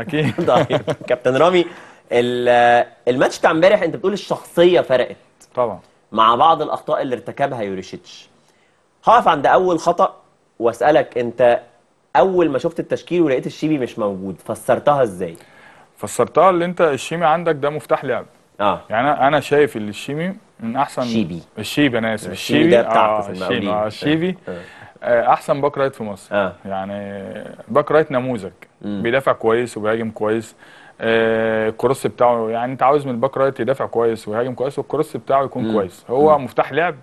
اكيد طيب كابتن رامي الماتش بتاع امبارح انت بتقول الشخصيه فرقت طبعا مع بعض الاخطاء اللي ارتكبها يوريشيتش هقف عند اول خطا واسالك انت اول ما شفت التشكيل ولقيت الشيبي مش موجود فسرتها ازاي فسرتها اللي انت الشيمي عندك ده مفتاح لعب اه يعني انا شايف ان الشيمي من احسن شيبي الشيبي انا اسف الشيبي, الشيبي ده بتاعته آه،, آه الشيبي, آه الشيبي آه. آه، احسن باك رايت في مصر آه. يعني باك رايت نموذج بيدافع كويس وبيهاجم كويس آه الكروس بتاعه يعني انت عاوز من الباك رايت يدافع كويس ويهاجم كويس والكروس بتاعه يكون مم. كويس هو مم. مفتاح لعب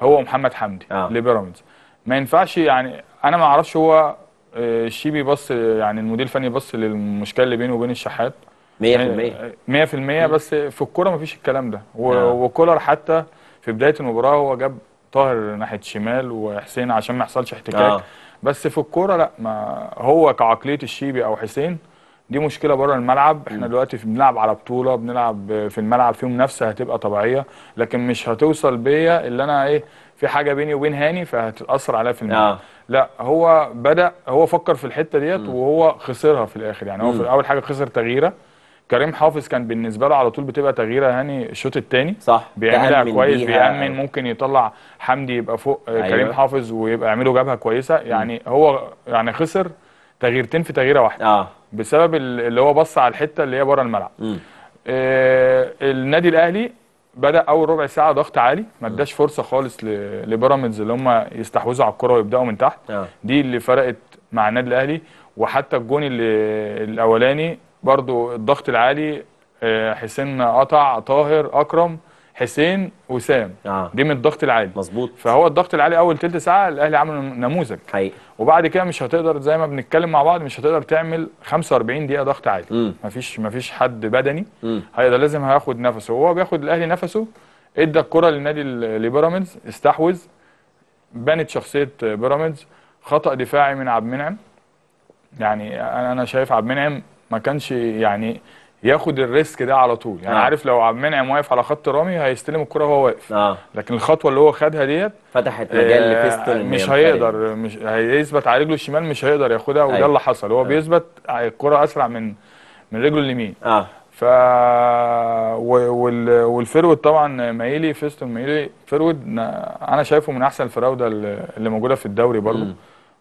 هو محمد حمدي آه. لبيراميدز ما ينفعش يعني انا ما اعرفش هو الشيبي آه، بص يعني المدير الفني بص للمشكله اللي بينه وبين الشحات 100% 100% آه، بس في الكوره مفيش الكلام ده آه. وكولر حتى في بدايه المباراه هو جاب طاهر ناحيه شمال وحسين عشان ما يحصلش احتكاك آه. بس في الكوره لا ما هو كعقليه الشيبي او حسين دي مشكله بره الملعب احنا دلوقتي بنلعب على بطوله بنلعب في الملعب فيهم نفسها هتبقى طبيعيه لكن مش هتوصل بيا اللي انا ايه في حاجه بيني وبين هاني فهتتاثر عليا في الملعب آه. لا هو بدا هو فكر في الحته ديت وهو خسرها في الاخر يعني هو في اول حاجه خسر تغييره كريم حافظ كان بالنسبه له على طول بتبقى تغييره هاني يعني الشوط الثاني صح بيعملها كويس بيأمن ممكن يطلع حمدي يبقى فوق آه، أيوة. كريم حافظ ويبقى يعمله جبهه كويسه يعني هو يعني خسر تغييرتين في تغييره واحده آه. بسبب اللي هو بص على الحته اللي هي بره الملعب آه النادي الاهلي بدا اول ربع ساعه ضغط عالي ما اداش فرصه خالص لبيراميدز اللي هم يستحوذوا على الكره ويبداوا من تحت آه. دي اللي فرقت مع النادي الاهلي وحتى الجون الاولاني برضو الضغط العالي آه، حسين قطع طاهر اكرم حسين وسام آه. دي من الضغط العالي مظبوط فهو الضغط العالي اول ثلث ساعه الاهلي عمل نموذج حقيقي وبعد كده مش هتقدر زي ما بنتكلم مع بعض مش هتقدر تعمل 45 دقيقه ضغط عالي م. مفيش مفيش حد بدني هيقدر لازم هياخد نفسه وهو بياخد الاهلي نفسه ادى الكره للنادي لبيراميدز استحوذ بنت شخصيه بيراميدز خطا دفاعي من عبد المنعم يعني انا شايف عبد المنعم ما كانش يعني ياخد الريسك ده على طول يعني آه. عارف لو عبد المنعم واقف على خط رامي هيستلم الكره وهو واقف آه. لكن الخطوه اللي هو خدها ديت فتحت مجال آه لفيستون مش هيقدر مش هيثبت على رجله الشمال مش هيقدر ياخدها وده أيوه. اللي حصل هو آه. بيثبت الكره اسرع من من رجله اليمين اه ف وال... والفرود طبعا مايلي فيستون مايلي فرود انا شايفه من احسن الفراوده اللي موجوده في الدوري برضه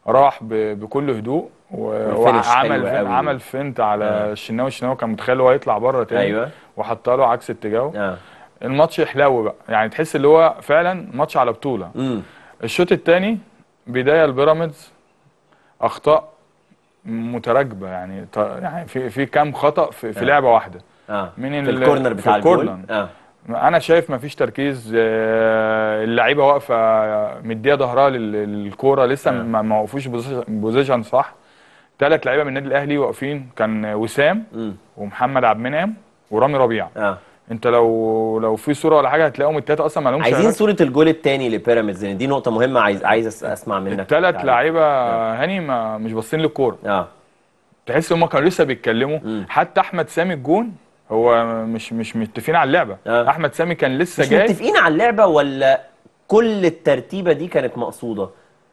راح بكل هدوء وعمل عمل فنت على آه. الشناوي الشناوي كان متخيل هو يطلع بره تاني ايوه وحطها له عكس اتجاهه آه. الماتش حلو بقى يعني تحس اللي هو فعلا ماتش على بطوله مم. الشوط الثاني بدايه البيراميدز اخطاء متراكبه يعني يعني في في كام خطا في, في آه. لعبه واحده آه. من في الكورنر بتاع الكورنر آه. انا شايف مفيش تركيز آه، اللعيبه واقفه مديه ظهرها للكوره لسه آه. ما وقفوش بوزيشن صح ثلاث لعيبه من النادي الاهلي واقفين كان وسام م. ومحمد عبد المنعم ورامي ربيع آه. انت لو لو في صوره ولا حاجه هتلاقيهم الثلاثه اصلا ما لهمش عايزين صوره الجول الثاني لبيراميدز لان يعني دي نقطه مهمه عايز عايز اسمع منك الثلاث يعني لعيبه آه. هاني ما مش باصين للكوره اه تحس هم كانوا لسه بيتكلموا حتى احمد سامي الجون هو مش مش متفقين على اللعبه آه. احمد سامي كان لسه مش جاي مش متفقين على اللعبه ولا كل الترتيبه دي كانت مقصوده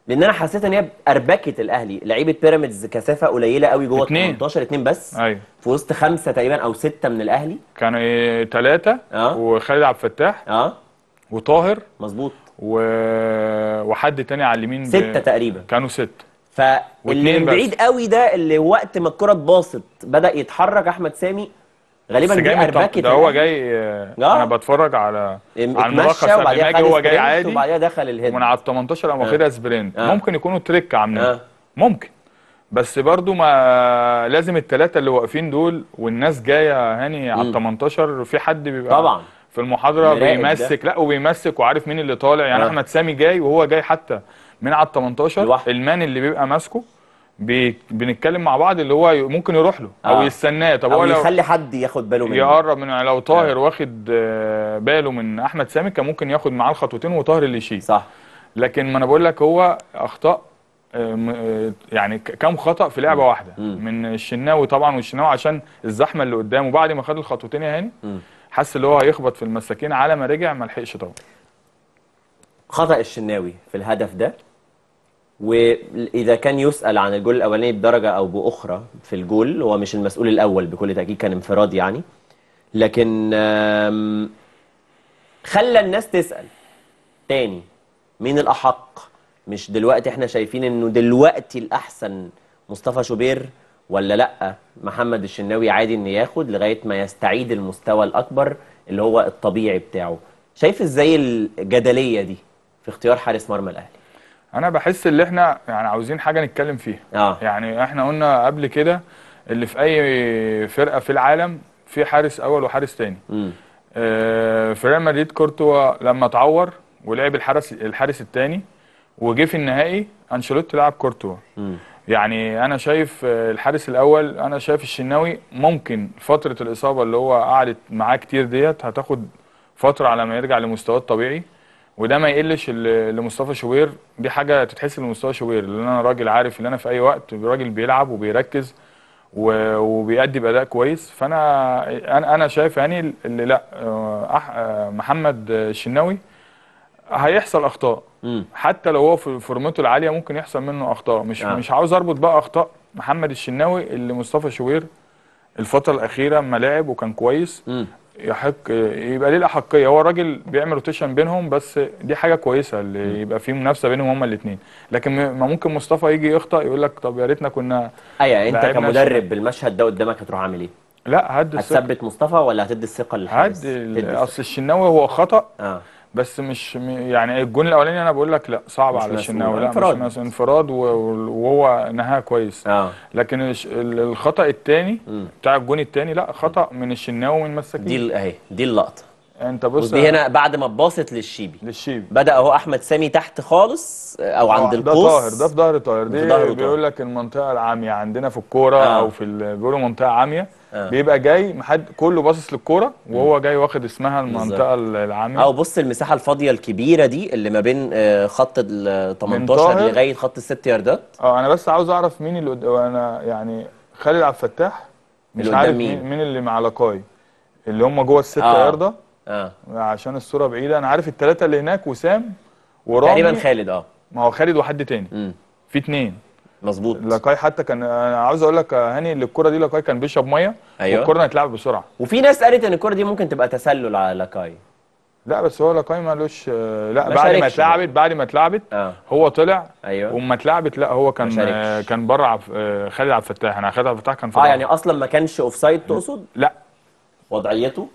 لان انا حسيت ان هي اربكت الاهلي لعيبه بيراميدز كثافه قليله قوي جوه 18 اتنين بس ايوه في وسط خمسه تقريبا او سته من الاهلي كانوا ايه ثلاثه آه. وخالد عبد الفتاح اه وطاهر مظبوط و... وحد تاني على اليمين سته ب... تقريبا كانوا سته فاللي بعيد قوي ده اللي وقت ما الكره اتباصت بدا يتحرك احمد سامي غالبا دي ده هو جاي آه. انا بتفرج على على الملخص اللي ما هو جاي عادي وبعديها دخل الهيد من على ال 18 قام واخدها سبرنت آه. ممكن يكونوا تريك عاملينها آه. ممكن بس برضو ما لازم الثلاثه اللي واقفين دول والناس جايه هاني على ال 18 في حد بيبقى طبعا في المحاضره بيمسك ده. لا وبيمسك وعارف مين اللي طالع يعني احمد سامي جاي وهو جاي حتى من على ال 18 المان اللي بيبقى ماسكه بي... بنتكلم مع بعض اللي هو ممكن يروح له او آه. يستناه طب هو لو يخلي حد ياخد باله منه يقرب من يعني لو طاهر آه. واخد آه، باله من احمد سامي كان ممكن ياخد معاه الخطوتين وطاهر اللي يشيل صح لكن ما انا بقول لك هو اخطاء آه، آه، يعني كم خطا في لعبه واحده م. من الشناوي طبعا والشناوي عشان الزحمه اللي قدامه بعد ما خد الخطوتين يا هاني حس اللي هو هيخبط في المساكين على ما رجع ما لحقش طبعا خطا الشناوي في الهدف ده واذا كان يسال عن الجول الاولاني بدرجه او باخرى في الجول هو مش المسؤول الاول بكل تاكيد كان انفراد يعني لكن خلى الناس تسال تاني مين الاحق مش دلوقتي احنا شايفين انه دلوقتي الاحسن مصطفى شوبير ولا لا محمد الشناوي عادي انه ياخد لغايه ما يستعيد المستوى الاكبر اللي هو الطبيعي بتاعه شايف ازاي الجدليه دي في اختيار حارس مرمى الاهلي انا بحس ان احنا يعني عاوزين حاجه نتكلم فيها آه. يعني احنا قلنا قبل كده اللي في اي فرقه في العالم في حارس اول وحارس تاني آه في ريال مدريد كورتوا لما اتعور ولعب الحارس الحارس التاني وجه في النهائي انشيلوتي لعب كورتوا يعني انا شايف آه، الحارس الاول انا شايف الشناوي ممكن فتره الاصابه اللي هو قعدت معاه كتير ديت هتاخد فتره على ما يرجع لمستواه الطبيعي وده ما يقلش لمصطفى شوير دي حاجه تتحسب لمصطفى شوير لان انا راجل عارف ان انا في اي وقت راجل بيلعب وبيركز وبيأدي بأداء كويس فانا انا شايف يعني اللي لا آه، آه، محمد الشناوي هيحصل اخطاء حتى لو هو في فورمته العاليه ممكن يحصل منه اخطاء مش يعني. مش عاوز اربط بقى اخطاء محمد الشناوي اللي مصطفى شوير الفتره الاخيره ما لعب وكان كويس يحق يبقى ليه الاحقيه هو الراجل بيعمل روتيشن بينهم بس دي حاجه كويسه اللي يبقى في منافسه بينهم هما الاثنين لكن ما ممكن مصطفى يجي يخطا يقول لك طب يا ريتنا كنا ايوه انت كمدرب بالمشهد ده قدامك هتروح عامل ايه؟ لا هدي الثقه هتثبت مصطفى ولا هتدي الثقه للحارس؟ هد اصل الشناوي هو خطا آه. بس مش يعني الجون الاولاني انا بقول لك لا صعب على الشناوي لا انفراد. مش انفراد وهو نهاها كويس آه. لكن الخطا الثاني بتاع الجون الثاني لا خطا من الشناوي ومن مساكين دي اهي دي اللقطه انت بص ودي هنا بعد ما باصت للشيبي للشيبي بدا اهو احمد سامي تحت خالص آه، او آه، عند القوس ده طاهر ده في ظهر طاهر دي بيقول لك المنطقه العاميه عندنا في الكوره آه. او في بيقولوا منطقه عاميه آه. بيبقى جاي محد كله باصص للكوره وهو جاي واخد اسمها المنطقه العاميه او بص المساحه الفاضيه الكبيره دي اللي ما بين آه، خط ال 18 لغايه خط الست ياردات اه انا بس عاوز اعرف مين اللي قدام انا يعني خالد عبد الفتاح مش عارف مين, مين اللي مع لقاي اللي هم جوه الست آه. ياردات اه عشان الصوره بعيده انا عارف الثلاثه اللي هناك وسام ورامي تقريبا خالد اه ما هو خالد وحد تاني امم في اثنين مظبوط لاكاي حتى كان انا عاوز اقول لك هاني ان الكره دي لاكاي كان بيشرب ميه أيوة. والكره هتلعب بسرعه وفي ناس قالت ان الكره دي ممكن تبقى تسلل على لاكاي لا بس هو لاكاي مالوش لا ما بعد ما اتلعبت بعد ما اتلعبت آه. هو طلع ايوه وما اتلعبت لا هو كان كان بره خالد عبد الفتاح انا يعني خالد عبد الفتاح كان في اه يعني اصلا ما كانش اوف سايد تقصد؟ لا وضعيته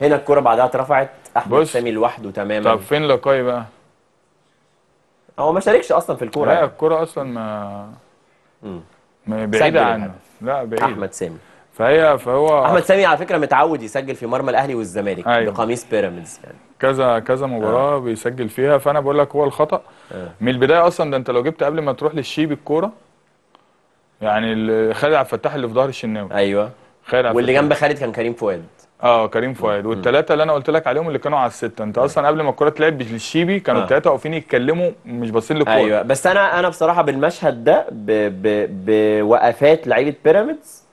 هنا الكرة بعدها اترفعت احمد سامي لوحده تماما طب فين لقاي بقى؟ هو ما شاركش اصلا في الكوره لا يعني. الكوره اصلا ما ما بعيده يعني. عنه لا بعيد احمد سامي فهي فهو احمد سامي على فكره متعود يسجل في مرمى الاهلي والزمالك أيوة. بقميص بيراميدز يعني كذا كذا مباراه آه. بيسجل فيها فانا بقول لك هو الخطا آه. من البدايه اصلا ده انت لو جبت قبل ما تروح للشيب الكوره يعني خالد عبد الفتاح اللي في ظهر الشناوي ايوه خالد واللي جنب خالد كان كريم فؤاد اه كريم فؤاد والثلاثه اللي انا قلت لك عليهم اللي كانوا على السته انت اصلا قبل ما الكوره تلعب للشيبي كانوا اه. الثلاثه واقفين يتكلموا مش باصين للكوره ايوه بس انا انا بصراحه بالمشهد ده بوقفات لعيبه بيراميدز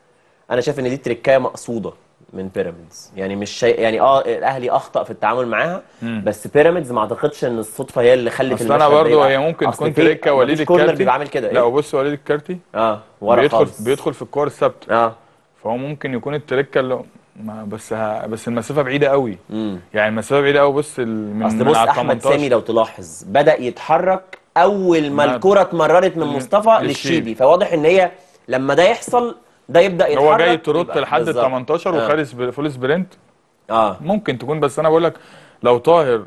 انا شايف ان دي تريكايه مقصوده من بيراميدز يعني مش شي... يعني اه الاهلي اخطا في التعامل معاها بس بيراميدز ما اعتقدش ان الصدفه هي اللي خلت اصل انا برضه هي ممكن تكون تريكه وليد الكارتي كورنر بيبقى عامل كده لا إيه؟ بص وليد الكارتي اه ورا بيدخل خالص. بيدخل في الكور الثابته اه فهو ممكن يكون التركه اللي ما بس ها بس المسافه بعيده قوي مم. يعني المسافه بعيده قوي بص من اصل بص احمد سامي لو تلاحظ بدا يتحرك اول ما الكره اتمررت من مصطفى للشيبي فواضح ان هي لما ده يحصل ده يبدا يتحرك هو جاي ترد لحد ال 18 وخارج آه. فول سبرنت اه ممكن تكون بس انا بقول لك لو طاهر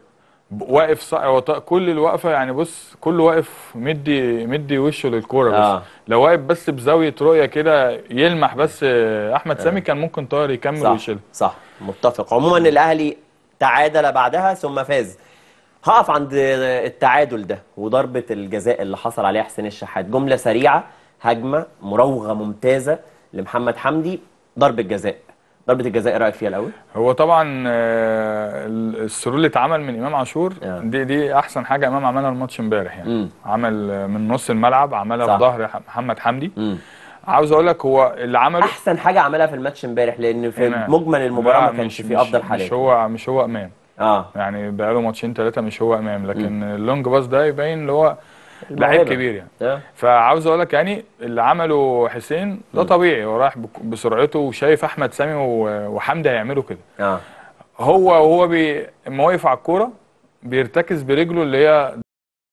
واقف صع... هو كل الوقفه يعني بص كله واقف مدي مدي وشه للكوره بس آه. لو واقف بس بزاويه رؤيه كده يلمح بس احمد آه. سامي كان ممكن طاهر يكمل ويشيلها صح متفق عموما الاهلي تعادل بعدها ثم فاز هقف عند التعادل ده وضربه الجزاء اللي حصل عليها حسين الشحات جمله سريعه هجمه مراوغه ممتازه لمحمد حمدي ضربه جزاء ضربه الجزاء ايه رايك فيها الاول هو طبعا آه، السرور اللي اتعمل من امام عاشور دي دي احسن حاجه امام عملها الماتش امبارح يعني مم. عمل آه، من نص الملعب عملها في ظهر محمد حمدي مم. عاوز اقول لك هو اللي عمله احسن حاجه عملها في الماتش امبارح لان في مجمل المباراه ما كانش في افضل حاجه مش هو مش هو امام اه يعني بقاله ماتشين ثلاثه مش هو امام لكن مم. اللونج باص ده يبين اللي هو لعيب كبير يعني آه. فعاوز اقول لك يعني اللي عمله حسين ده طبيعي هو رايح بسرعته وشايف احمد سامي وحمدي هيعملوا كده آه. هو وهو بي اما واقف على الكوره بيرتكز برجله اللي هي